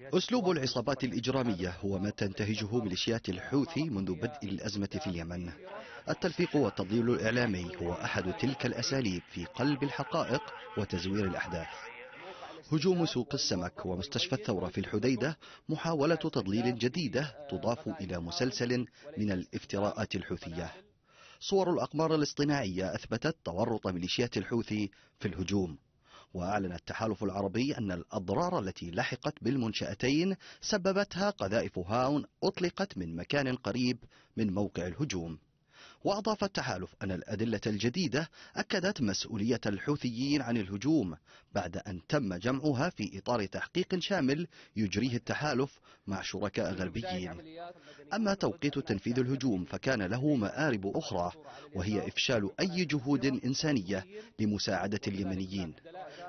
أسلوب العصابات الإجرامية هو ما تنتهجه ميليشيات الحوثي منذ بدء الأزمة في اليمن التلفيق والتضليل الإعلامي هو أحد تلك الأساليب في قلب الحقائق وتزوير الأحداث هجوم سوق السمك ومستشفى الثورة في الحديدة محاولة تضليل جديدة تضاف إلى مسلسل من الافتراءات الحوثية صور الأقمار الاصطناعية أثبتت تورط ميليشيات الحوثي في الهجوم وأعلن التحالف العربي أن الأضرار التي لحقت بالمنشأتين سببتها قذائف هاون أطلقت من مكان قريب من موقع الهجوم وأضاف التحالف أن الأدلة الجديدة أكدت مسؤولية الحوثيين عن الهجوم بعد أن تم جمعها في إطار تحقيق شامل يجريه التحالف مع شركاء غربيين أما توقيت تنفيذ الهجوم فكان له مآرب أخرى وهي إفشال أي جهود إنسانية لمساعدة اليمنيين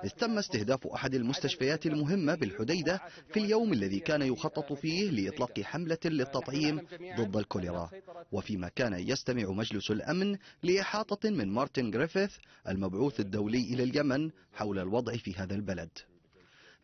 إذ تم استهداف أحد المستشفيات المهمة بالحديدة في اليوم الذي كان يخطط فيه لإطلاق حملة للتطعيم ضد الكوليرا وفيما كان يستمع مجلس الأمن لإحاطة من مارتن جريفيث المبعوث الدولي إلى اليمن حول الوضع في هذا البلد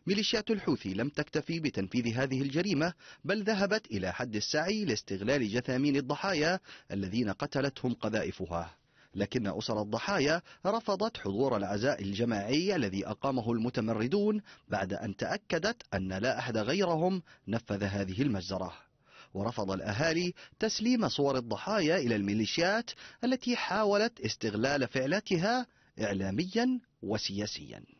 ميليشيات الحوثي لم تكتفي بتنفيذ هذه الجريمة بل ذهبت إلى حد السعي لاستغلال جثامين الضحايا الذين قتلتهم قذائفها لكن أسر الضحايا رفضت حضور العزاء الجماعي الذي أقامه المتمردون بعد أن تأكدت أن لا أحد غيرهم نفذ هذه المجزرة ورفض الأهالي تسليم صور الضحايا إلى الميليشيات التي حاولت استغلال فعلتها إعلاميا وسياسيا